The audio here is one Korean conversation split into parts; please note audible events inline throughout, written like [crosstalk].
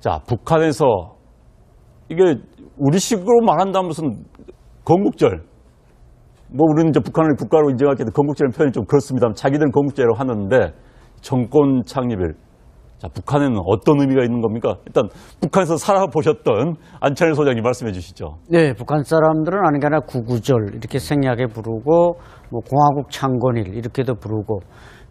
자, 북한에서 이게 우리식으로 말한다면 무슨 건국절. 뭐 우리는 이제 북한을 국가로 인정하기 때문 건국절은 표현이 좀 그렇습니다만 자기들은 건국절이라고 하는데 정권 창립일. 자, 북한에는 어떤 의미가 있는 겁니까? 일단 북한에서 살아보셨던 안찬일 소장님 말씀해 주시죠. 네, 북한 사람들은 아는 게 아니라 구구절 이렇게 생략해 부르고 뭐 공화국 창건일 이렇게도 부르고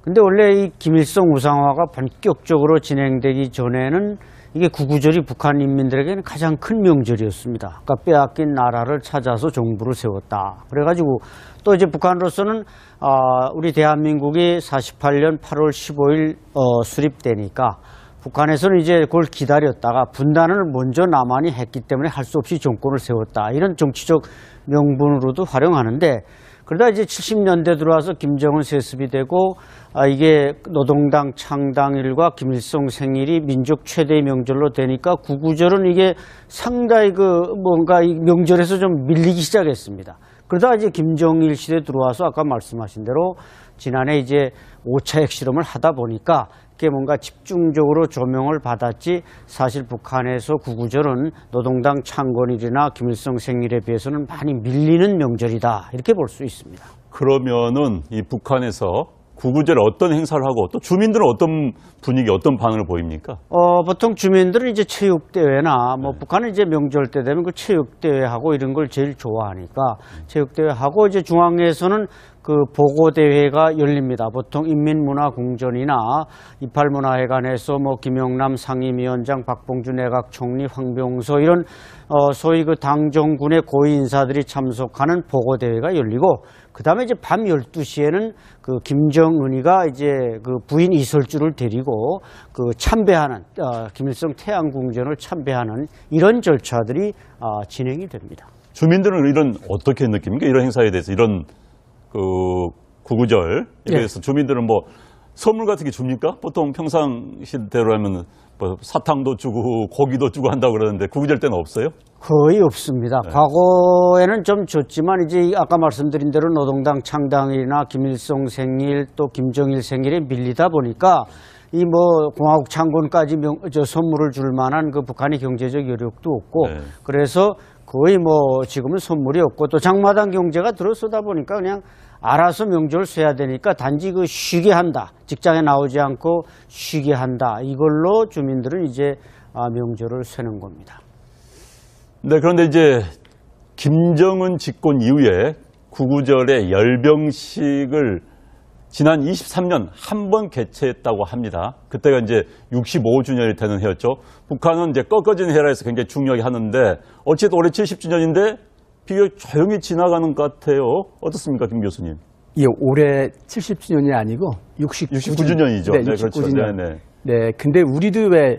근데 원래 이 김일성 우상화가 본격적으로 진행되기 전에는 이게 구구절이 북한 인민들에게는 가장 큰 명절이었습니다. 그니까 빼앗긴 나라를 찾아서 정부를 세웠다. 그래가지고 또 이제 북한으로서는 어, 우리 대한민국이 48년 8월 15일 어, 수립되니까 북한에서는 이제 그걸 기다렸다가 분단을 먼저 남한이 했기 때문에 할 수 없이 정권을 세웠다. 이런 정치적 명분으로도 활용하는데 그러다 이제 70년대 들어와서 김정은 세습이 되고 아 이게 노동당 창당일과 김일성 생일이 민족 최대 명절로 되니까 구구절은 이게 상당히 그 뭔가 이 명절에서 좀 밀리기 시작했습니다. 그러다 이제 김정일 시대 들어와서 아까 말씀하신 대로 지난해 이제 5차 핵실험을 하다 보니까 이게 뭔가 집중적으로 조명을 받았지 사실 북한에서 구구절은 노동당 창건일이나 김일성 생일에 비해서는 많이 밀리는 명절이다 이렇게 볼 수 있습니다. 그러면은 이 북한에서 구구절 어떤 행사를 하고 또 주민들은 어떤 분위기, 어떤 반응을 보입니까? 어, 보통 주민들은 이제 체육대회나 뭐 네. 북한은 이제 명절 때 되면 그 체육대회하고 이런 걸 제일 좋아하니까 체육대회하고 이제 중앙에서는 그 보고대회가 열립니다. 보통 인민문화공전이나 이팔문화회관에서 뭐김영남 상임위원장, 박봉주 내각 총리, 황병소 이런 어 소위 그 당정군의 고 인사들이 참석하는 보고대회가 열리고 그다음에 이제 밤 12시에는 그 김정은이가 이제 그 부인 이설주를 데리고 그 참배하는 어, 김일성 태양궁전을 참배하는 이런 절차들이 어, 진행이 됩니다. 주민들은 이런 어떻게 느낍니까? 이런 행사에 대해서 이런 그 구구절에 예. 대해서 예. 주민들은 뭐 선물 같은 게 줍니까? 보통 평상시대로라면 뭐 사탕도 주고 고기도 주고 한다고 그러는데 구구절 때는 없어요? 거의 없습니다. 네. 과거에는 좀 줬지만 이제 아까 말씀드린 대로 노동당 창당이나 김일성 생일 또 김정일 생일에 밀리다 보니까 이 뭐 공화국 창군까지 명, 저 선물을 줄 만한 그 북한의 경제적 여력도 없고 네. 그래서 거의 뭐 지금은 선물이 없고 또 장마당 경제가 들어서다 보니까 그냥 알아서 명절을 쇠야 되니까 단지 그 쉬게 한다. 직장에 나오지 않고 쉬게 한다. 이걸로 주민들은 이제 아, 명절을 쇠는 겁니다. 네, 그런데 이제 김정은 집권 이후에 구구절에 열병식을 지난 23년 한 번 개최했다고 합니다. 그때가 이제 65주년이 되는 해였죠. 북한은 이제 꺾어진 해라 해서 굉장히 중요하게 하는데 어쨌든 올해 70주년인데 비교 적 조용히 지나가는 것 같아요. 어떻습니까, 김 교수님? 예, 올해 70주년이 아니고 69주년. 이죠 네, 네, 69주년. 그렇죠. 네, 네. 네, 근데 우리도 왜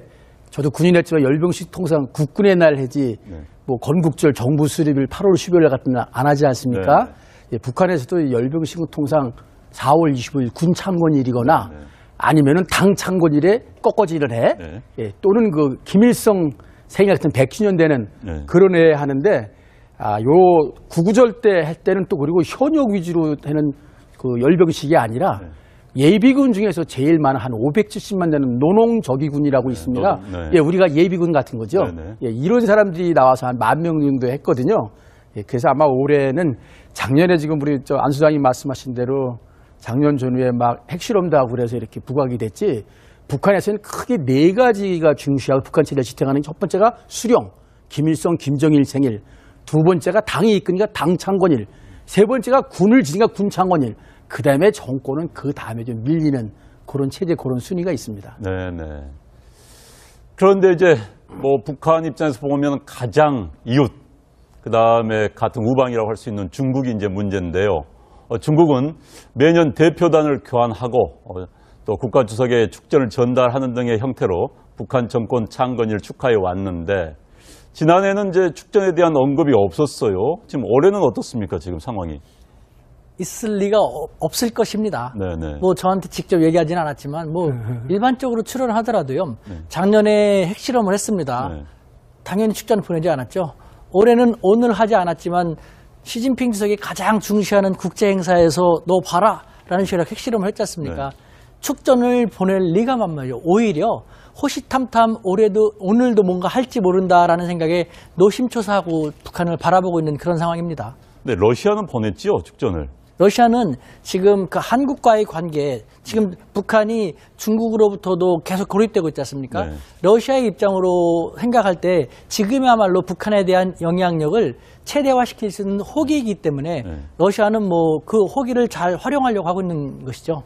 저도 군인했지만 열병식 통상 국군의 날 해지 네. 뭐 건국절 정부 수립일 8월 15일 같은 날 안 하지 않습니까? 네. 예, 북한에서도 열병식은 통상 4월 20일 군참건일이거나 네. 아니면은 당참건일에 꺾어지를 해 네. 예, 또는 그 김일성 생일 같은 100주년 되는 네. 그런 해 하는데 아, 요 구구절 때 할 때는 또 그리고 현역 위주로 되는 그 열병식이 아니라 네. 예비군 중에서 제일 많은 한 570만 되는 네, 노농 저기군이라고 있습니다. 노 예, 우리가 예비군 같은 거죠. 네, 예, 이런 사람들이 나와서 한 만 명 정도 했거든요. 예, 그래서 아마 올해는 작년에 지금 우리 저 안수장이 말씀하신 대로 작년 전후에 막 핵실험도 하고 그래서 이렇게 부각이 됐지 북한에서는 크게 네 가지가 중시하고 북한 체제를 지탱하는 첫 번째가 수령, 김일성, 김정일 생일, 두 번째가 당이 이끄니까 당창권일세 번째가 군을 지니까 군창권일그 다음에 정권은 그 다음에 좀 밀리는 그런 체제 그런 순위가 있습니다. 네네. 네. 그런데 이제 뭐 북한 입장에서 보면 가장 이웃, 그 다음에 같은 우방이라고 할 수 있는 중국이 이제 문제인데요. 어, 중국은 매년 대표단을 교환하고 어, 또 국가주석의 축전을 전달하는 등의 형태로 북한 정권 창건일 축하해 왔는데 지난해는 이제 축전에 대한 언급이 없었어요. 지금 올해는 어떻습니까? 지금 상황이. 있을 리가 없을 것입니다. 네네. 네. 뭐 저한테 직접 얘기하지는 않았지만 뭐 [laughs] 일반적으로 출연하더라도요. 네. 작년에 핵실험을 했습니다. 네. 당연히 축전을 보내지 않았죠. 올해는 오늘 하지 않았지만 시진핑 주석이 가장 중시하는 국제 행사에서 너 봐라 라는 식으로 핵실험을 했지 않습니까? 네. 축전을 보낼 리가만 말이요. 오히려 호시탐탐 올해도 오늘도 뭔가 할지 모른다라는 생각에 노심초사하고 북한을 바라보고 있는 그런 상황입니다. 네, 러시아는 보냈지요, 축전을. 러시아는 지금 그 한국과의 관계, 지금 북한이 중국으로부터도 계속 고립되고 있지 않습니까? 네. 러시아의 입장으로 생각할 때 지금이야말로 북한에 대한 영향력을 최대화시킬 수 있는 호기이기 때문에 네. 러시아는 뭐 그 호기를 잘 활용하려고 하고 있는 것이죠.